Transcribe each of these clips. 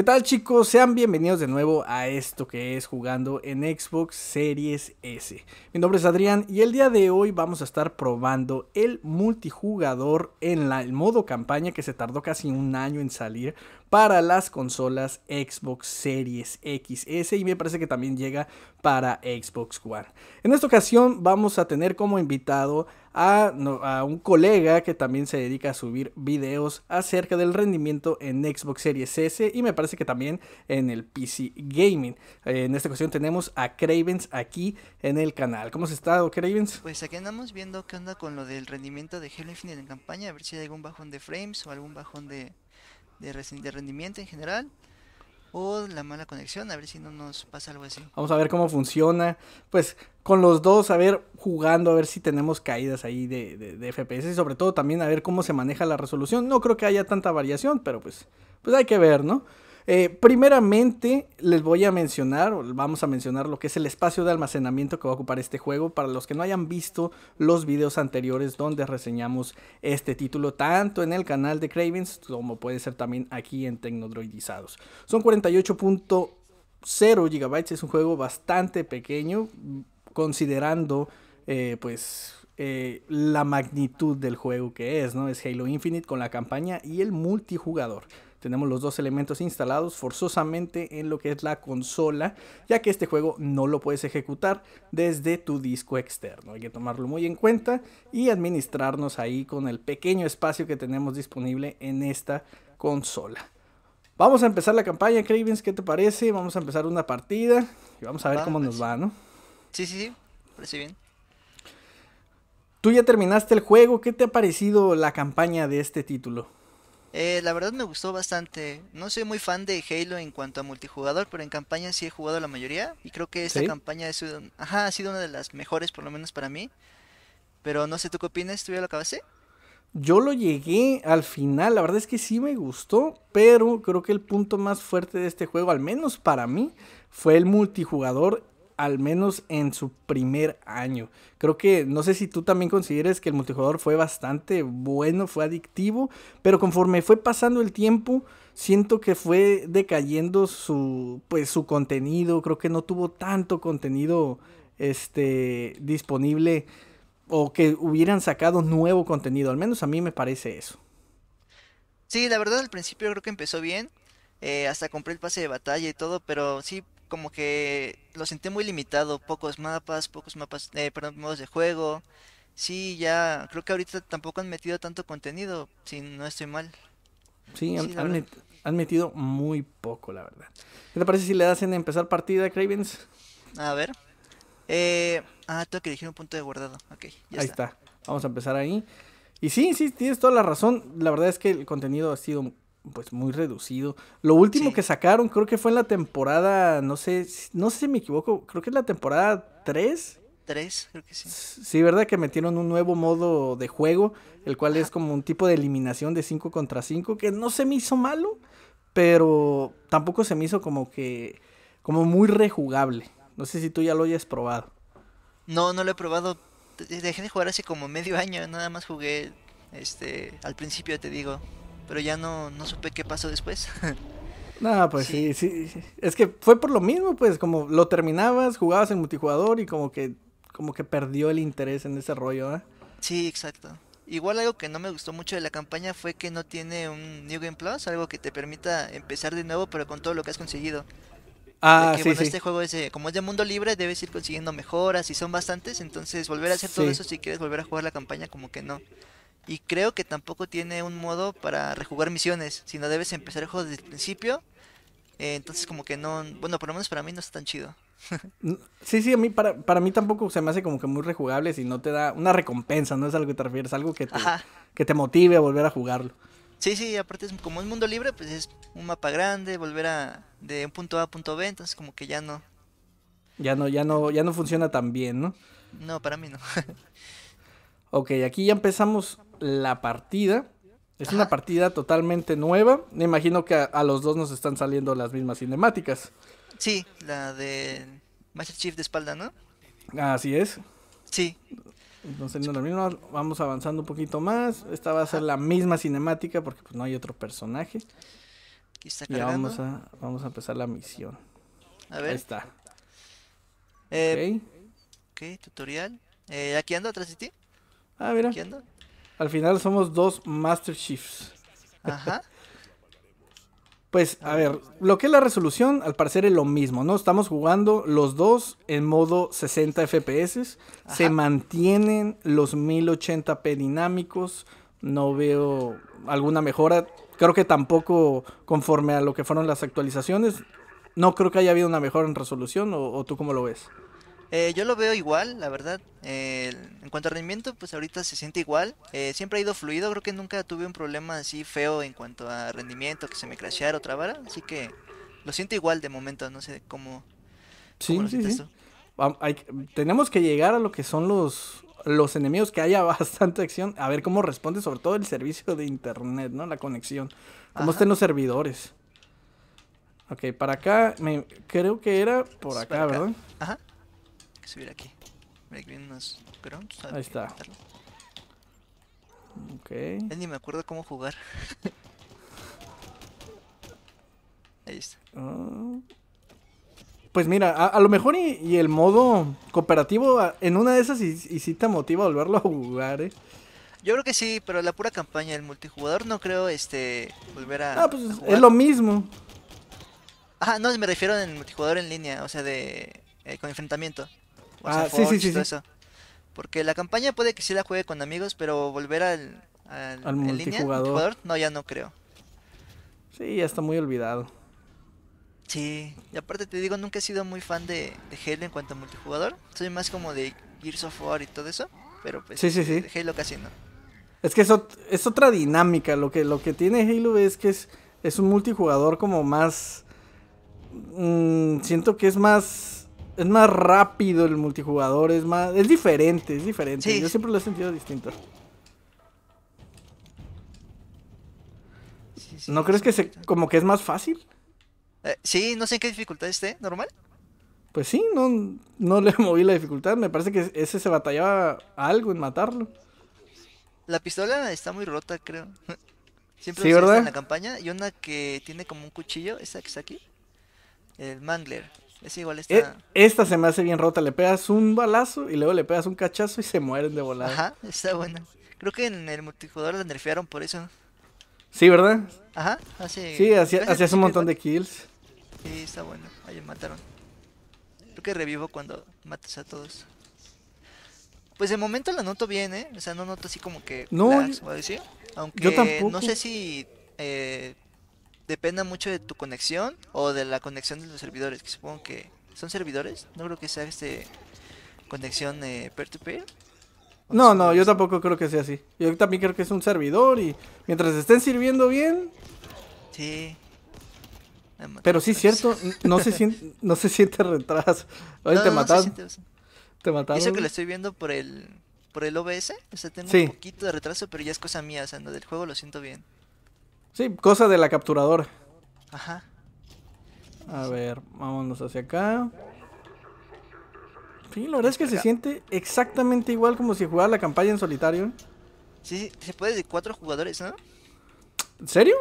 ¿Qué tal chicos? Sean bienvenidos de nuevo a esto que es jugando en Xbox Series S. Mi nombre es Adrián y el día de hoy vamos a estar probando el multijugador en el modo campaña que se tardó casi un año en salir para las consolas Xbox Series XS y me parece que también llega para Xbox One. En esta ocasión vamos a tener como invitado a, un colega que también se dedica a subir videos acerca del rendimiento en Xbox Series S y me parece que también en el PC Gaming. Eh, en esta ocasión tenemos a Cravens aquí en el canal. ¿Cómo has estado, Cravens? Pues aquí andamos viendo qué onda con lo del rendimiento de Halo Infinite en campaña, a ver si hay algún bajón de frames o algún bajón de, de, rendimiento en general o la mala conexión, a ver si no nos pasa algo así. Vamos a ver cómo funciona. Pues con los dos, a ver, jugando, a ver si tenemos caídas ahí de, de, FPS y sobre todo también a ver cómo se maneja la resolución. No creo que haya tanta variación, pero pues, pues hay que ver, ¿no? Eh, primeramente les voy a mencionar, vamos a mencionar lo que es el espacio de almacenamiento que va a ocupar este juego para los que no hayan visto los videos anteriores donde reseñamos este título tanto en el canal de Cravens como puede ser también aquí en Tecnodroidizados. Son 48.0 GB, es un juego bastante pequeño considerando eh, pues eh, la magnitud del juego que es, ¿no? Es Halo Infinite con la campaña y el multijugador. Tenemos los dos elementos instalados forzosamente en lo que es la consola, ya que este juego no lo puedes ejecutar desde tu disco externo. Hay que tomarlo muy en cuenta y administrarnos ahí con el pequeño espacio que tenemos disponible en esta consola. Vamos a empezar la campaña, Cravens, ¿qué te parece? Vamos a empezar una partida y vamos a ver cómo nos va, ¿no? Sí, sí, sí, parece bien. Tú ya terminaste el juego, ¿qué te ha parecido la campaña de este título? Eh, la verdad me gustó bastante. No soy muy fan de Halo en cuanto a multijugador, pero en campaña sí he jugado la mayoría. Y creo que esta campaña ha sido una de las mejores, por lo menos para mí. Pero no sé, ¿tú qué opinas? ¿Tú ya lo acabaste? Yo lo llegué al final, la verdad es que sí me gustó, pero creo que el punto más fuerte de este juego, al menos para mí, fue el multijugador al menos en su primer año. Creo que, no sé si tú también consideres que el multijugador fue bastante bueno, fue adictivo, pero conforme fue pasando el tiempo, siento que fue decayendo su, pues, su contenido. Creo que no tuvo tanto contenido este, disponible o que hubieran sacado nuevo contenido. Al menos a mí me parece eso. Sí, la verdad al principio creo que empezó bien. Eh, hasta compré el pase de batalla y todo, pero sí como que lo sentí muy limitado, pocos mapas, pocos mapas, eh, perdón, modos de juego. Sí, ya, creo que ahorita tampoco han metido tanto contenido, si no estoy mal. Sí, han, metido muy poco, la verdad. ¿Qué te parece si le hacen empezar partida, Cravens? A ver. Eh, ah, tengo que elegir un punto de guardado. Ok, ya ahí está. está. Vamos a empezar ahí. Y sí, sí, tienes toda la razón. La verdad es que el contenido ha sido pues muy reducido. Lo último que sacaron creo que fue en la temporada, no sé, no sé si me equivoco, creo que es la temporada 3. 3, creo que sí. Sí, ¿verdad? Que metieron un nuevo modo de juego, el cual es como un tipo de eliminación de 5 contra 5, que no se me hizo malo, pero tampoco se me hizo como que, como muy rejugable. No sé si tú ya lo hayas probado. No, no lo he probado. Dejé de jugar hace como medio año, nada más jugué, este, al principio te digo, pero ya no, no supe qué pasó después. No, pues sí. sí. Es que fue por lo mismo, pues, como lo terminabas, jugabas en multijugador y como que, como que perdió el interés en ese rollo, ¿eh? Sí, exacto. Igual algo que no me gustó mucho de la campaña fue que no tiene un New Game Plus, algo que te permita empezar de nuevo, pero con todo lo que has conseguido. Ah, que, sí, sí. este juego es como es de mundo libre, debes ir consiguiendo mejoras y son bastantes, entonces volver a hacer todo eso si quieres volver a jugar la campaña como que no. Y creo que tampoco tiene un modo para rejugar misiones, Si no, debes empezar el juego desde el principio. Eh, entonces como que no, bueno, por lo menos para mí no está tan chido. Sí, sí, a mí para, para mí tampoco se me hace como que muy rejugable si no te da una recompensa, no es algo que te refieres, algo que te, que te motive a volver a jugarlo. Sí, sí, aparte es como un mundo libre, pues es un mapa grande, volver a de un punto A a punto B, entonces como que ya no. Ya no, ya no, ya no funciona tan bien, ¿no? No, para mí no. ok, aquí ya empezamos la partida. Es una partida totalmente nueva. Me imagino que a, los dos nos están saliendo las mismas cinemáticas. Sí, la de Master Chief de espalda, ¿no? Así es. Sí. Entonces, vamos avanzando un poquito más. Esta va a ser la misma cinemática porque pues, no hay otro personaje. Aquí y vamos a, vamos a empezar la misión. A ver. Ahí está. Eh, ok, tutorial. Eh, ¿Aquí ando atrás de ti? Ah, mira. ¿Aquí ando? Al final somos dos Master Chiefs. Ajá. Pues, a ver, lo que es la resolución, al parecer es lo mismo, ¿no? Estamos jugando los dos en modo 60 FPS. Se mantienen los 1080p dinámicos. No veo alguna mejora. Creo que tampoco conforme a lo que fueron las actualizaciones. No creo que haya habido una mejora en resolución. ¿O, o tú cómo lo ves? Eh, yo lo veo igual, la verdad. Eh, en cuanto a rendimiento, pues ahorita se siente igual. Eh, siempre ha ido fluido, creo que nunca tuve un problema así feo en cuanto a rendimiento, que se me crasheara otra vara Así que lo siento igual de momento, no sé cómo. Sí, sí, tenemos que llegar a lo que son los, los enemigos, que haya bastante acción, a ver cómo responde sobre todo el servicio de internet, ¿no? La conexión, cómo estén los servidores. Ok, para acá, me, creo que era por pues acá, ¿verdad? Ajá subir aquí. Ahí está. ni me acuerdo cómo jugar. Ahí está. Ah. pues mira, a, lo mejor y, el modo cooperativo en una de esas y, si te motiva a volverlo a jugar, ¿eh? Yo creo que sí, pero la pura campaña, del multijugador no creo este volver a. Ah, pues es lo mismo. Ah, no, me refiero al multijugador en línea, o sea, de eh, con enfrentamiento ah, sí, sí, sí, eso. Porque la campaña puede que sí la juegue con amigos, pero volver al, al, multijugador. no, ya no creo. Sí, ya está muy olvidado. Sí, y aparte te digo, nunca he sido muy fan de, Halo en cuanto a multijugador. Soy más como de Gears of War y todo eso, pero pues sí, sí, sí. de Halo casi no. Es que es otra dinámica, lo que, lo que tiene Halo es que es, es un multijugador como más... Mm, siento que es más es más rápido el multijugador, es más. Es diferente, es diferente. Yo siempre lo he sentido distinto. ¿No crees que como que es más fácil? Eh, sí, no sé en qué dificultad esté, normal. Pues sí, no, le moví la dificultad. Me parece que ese se batallaba algo en matarlo. La pistola está muy rota, creo. Siempre ¿verdad? en la campaña. Y una que tiene como un cuchillo, esa que está aquí. El mangler es igual eh, esta... esta se me hace bien rota. Le pegas un balazo y luego le pegas un cachazo y se mueren de volada. Ajá, está bueno. Creo que en el multijugador la nerfearon por eso. Sí, ¿verdad? Ajá, así Sí, hacías un montón de kills. Sí, está bueno. Ahí me mataron. Creo que revivo cuando matas a todos. Pues de momento la noto bien, ¿eh? O sea, no noto así como que... No, decir. Aunque no sé si... Eh, Depende mucho de tu conexión o de la conexión de los servidores, que supongo que son servidores, no creo que sea este conexión eh, peer to peer. No, no, yo tampoco creo que sea así. Yo también creo que es un servidor y mientras estén sirviendo bien. Sí. Pero sí, cierto, no se siente, no se siente retraso. te no, te mataron. Eso que lo estoy viendo por el, por el OBS, o sea, tengo un poquito de retraso, pero ya es cosa mía, o sea, del juego lo siento bien. Sí, cosa de la capturadora. Ajá. A ver, vámonos hacia acá. Sí, la verdad es que se siente exactamente igual como si jugara la campaña en solitario. Sí, se puede de cuatro jugadores, ¿no? ¿En serio?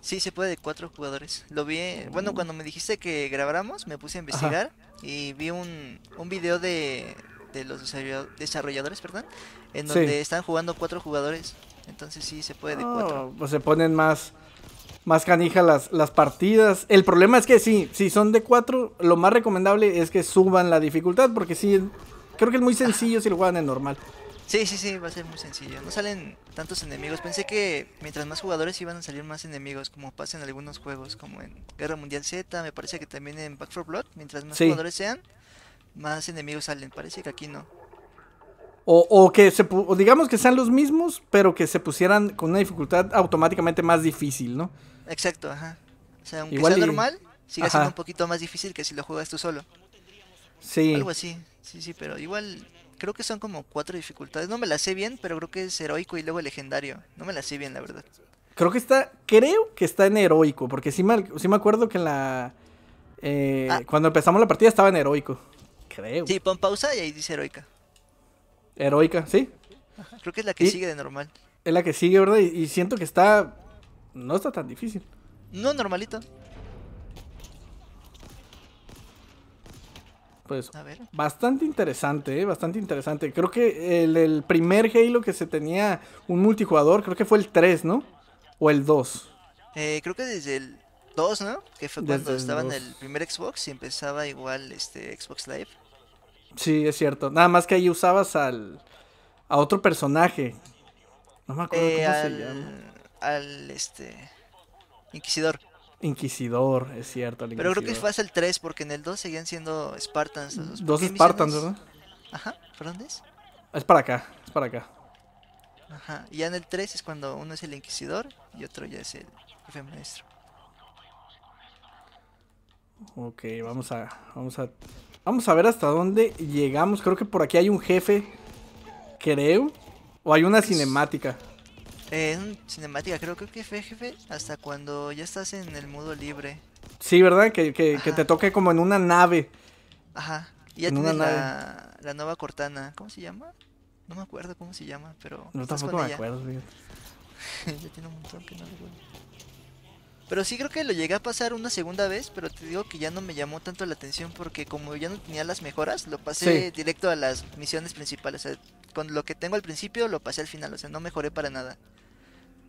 Sí, se puede de cuatro jugadores. Lo vi, bueno, cuando me dijiste que grabáramos, me puse a investigar y vi un, un video de, los desarrolladores, perdón, en donde están jugando cuatro jugadores. Entonces sí se puede de cuatro. Pues se ponen más, más las, las partidas. El problema es que sí, si son de cuatro, lo más recomendable es que suban la dificultad, porque sí, creo que es muy sencillo si lo juegan en normal. Sí, sí, sí, va a ser muy sencillo. No salen tantos enemigos. Pensé que mientras más jugadores iban a salir más enemigos, como pasa en algunos juegos, como en Guerra Mundial Z, me parece que también en Back 4 Blood, mientras más jugadores sean, más enemigos salen. Parece que aquí no. O, que se, digamos que sean los mismos, pero que se pusieran con una dificultad automáticamente más difícil, ¿no? Exacto, ajá. O sea, aunque Igual normal, sigue siendo un poquito más difícil que si lo juegas tú solo. Sí. Algo así, sí, sí, pero igual creo que son como cuatro dificultades. No me las sé bien, pero creo que es heroico y luego legendario. No me las sé bien, la verdad. Creo que está, creo que está en heroico, porque sí me, me acuerdo que la... Eh, ah. Cuando empezamos la partida estaba en heroico, creo. Sí, pon pausa y ahí dice heroica. Heroica, sí. Creo que es la que sigue de normal. Es la que sigue, ¿verdad? Y, siento que está. No está tan difícil. No, normalito. Pues bastante interesante, ¿eh? bastante interesante. Creo que el, el, primer Halo que se tenía un multijugador, creo que fue el 3, ¿no? O el 2. Eh, creo que desde el 2, ¿no? Que fue cuando estaba en el primer Xbox y empezaba igual este Xbox Live. Sí, es cierto. Nada más que ahí usabas al a otro personaje. No me acuerdo eh, cómo se llama. Al este Inquisidor. Inquisidor, es cierto. Pero creo que fue hasta el 3, porque en el 2 seguían siendo Spartans. Dos Spartans, ¿verdad? Ajá, ¿por dónde es? Es para acá, es para acá. Ajá, y ya en el 3 es cuando uno es el Inquisidor y otro ya es el jefe maestro. Ok, vamos a, vamos a Vamos a ver hasta dónde llegamos. Creo que por aquí hay un jefe. Creo. O hay una cinemática. Eh, una cinemática, creo, que fue jefe hasta cuando ya estás en el modo libre. Sí, ¿verdad? Que, te toque como en una nave. Ajá. Y ya en tienes la, la, nueva Cortana. ¿Cómo se llama? No me acuerdo cómo se llama, pero. No tampoco me acuerdo, ya tiene un montón que no pero sí creo que lo llegué a pasar una segunda vez, pero te digo que ya no me llamó tanto la atención porque como ya no tenía las mejoras, lo pasé directo a las misiones principales. O sea, con lo que tengo al principio lo pasé al final, o sea, no mejoré para nada.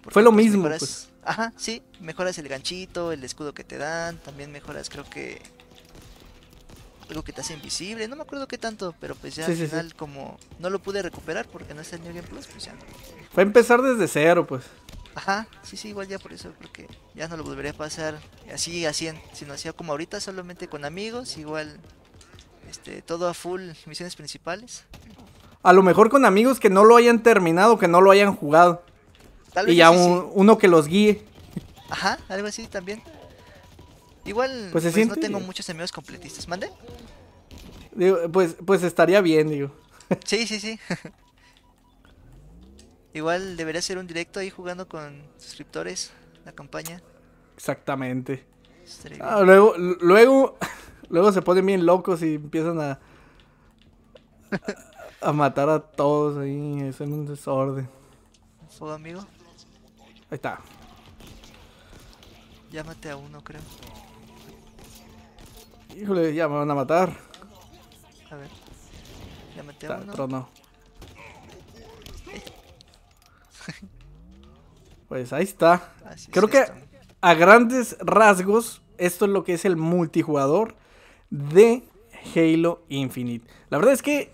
Fue lo pues, mismo. Pues. Ajá, sí, mejoras el ganchito, el escudo que te dan, también mejoras creo que algo que te hace invisible, no me acuerdo qué tanto, pero pues ya al final como no lo pude recuperar porque no está en New Game Plus, pues ya Fue empezar desde cero, pues. Ajá, sí, sí, igual ya por eso, porque ya no lo volvería a pasar así así si sino hacía como ahorita, solamente con amigos, igual este, todo a full, misiones principales. A lo mejor con amigos que no lo hayan terminado, que no lo hayan jugado. y ya uno que los guíe. Ajá, algo así también. Igual pues, pues no tengo muchos amigos completistas. ¿Mande? pues, pues estaría bien, digo. Sí, sí, sí. Igual debería ser un directo ahí jugando con suscriptores, la campaña. Exactamente. Ah, luego, luego, luego se ponen bien locos y empiezan a, a, matar a todos ahí, es un desorden. ¿Fuego amigo? Ahí está. Llámate a uno, creo. Híjole, ya me van a matar. A ver. Llámate a uno. Pues ahí está. Creo que a grandes rasgos, esto es lo que es el multijugador de Halo Infinite. La verdad es que,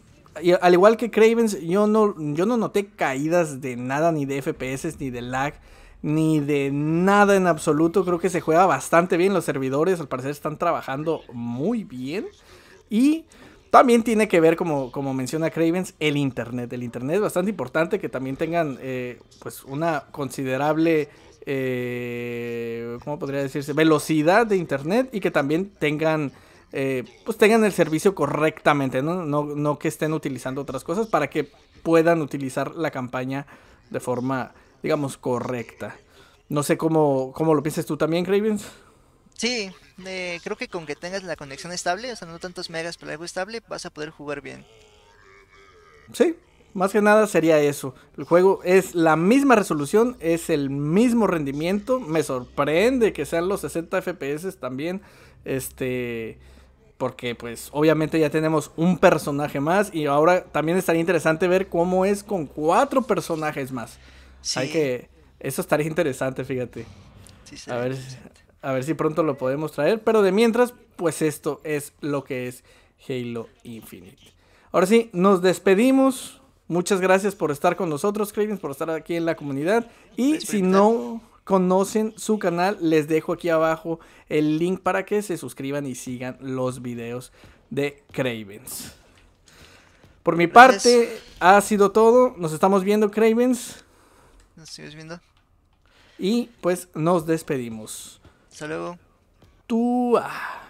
al igual que Cravens, yo no, yo no noté caídas de nada, ni de FPS, ni de lag, ni de nada en absoluto. Creo que se juega bastante bien. Los servidores, al parecer, están trabajando muy bien. Y también tiene que ver, como, como menciona Cravens, el Internet. El Internet es bastante importante que también tengan eh, pues una considerable, eh, podría decirse? Velocidad de Internet y que también tengan... Eh, pues tengan el servicio correctamente, ¿no? No, no que estén utilizando otras cosas para que puedan utilizar la campaña de forma, digamos, correcta. No sé cómo, cómo lo piensas tú también, Cravens. Sí, creo que con que tengas la conexión estable, o sea, no tantos megas, pero algo estable, vas a poder jugar bien. Sí, más que nada sería eso. El juego es la misma resolución, es el mismo rendimiento. Me sorprende que sean los 60 FPS también. Este. Porque, pues, obviamente ya tenemos un personaje más. Y ahora también estaría interesante ver cómo es con cuatro personajes más. Sí. que. Eso estaría interesante, fíjate. Sí, a ver, a ver si pronto lo podemos traer. Pero de mientras, pues esto es lo que es Halo Infinite. Ahora sí, nos despedimos. Muchas gracias por estar con nosotros, Cravens, por estar aquí en la comunidad. Y si no conocen su canal, les dejo aquí abajo el link para que se suscriban y sigan los videos de Cravens. Por mi parte, ha sido todo. Nos estamos viendo, Cravens. Nos sigues viendo. Y pues nos despedimos. Hasta luego. Tú. Ah.